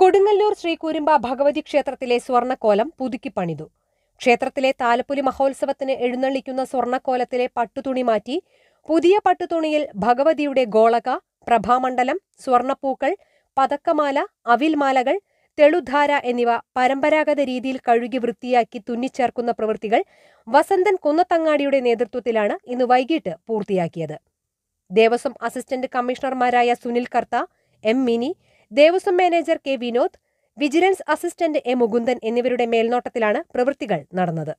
കൊടുങ്ങല്ലൂർ ശ്രീകൂരുമ്പ ഭഗവതി ക്ഷേത്രത്തിലെ സ്വർണ്ണക്കോലം പുതുക്കി പണിതു ക്ഷേത്രത്തിലെ താലപ്പൊലി മഹോത്സവത്തിന് എഴുന്നള്ളിക്കുന്ന സ്വർണ്ണക്കോലത്തിലെ പട്ടുതുണി മാറ്റി പുതിയ പട്ടുതുണിയിൽ ഭഗവതിയുടെ ഗോളക പ്രഭാമണ്ഡലം സ്വർണ്ണപ്പൂക്കൾ പതക്കമാല അവിൽമാലകൾ തെളുധാര എന്നിവ പരമ്പരാഗത രീതിയിൽ കഴുകി വൃത്തിയാക്കി തുന്നിച്ചേർക്കുന്ന പ്രവൃത്തികൾ വസന്തൻ കുന്നത്തങ്ങാടിയുടെ നേതൃത്വത്തിലാണ് ഇന്ന് വൈകിട്ട് പൂർത്തിയാക്കിയത് ദേവസ്വം അസിസ്റ്റന്റ് കമ്മീഷണർമാരായ Sunil Kartha M Mini Devaswom manager K Vinod vigilance assistant A Mukundan എന്നിവരുടെ മേൽനോട്ടത്തിലാണ് പ്രവൃത്തികൾ നടന്നത്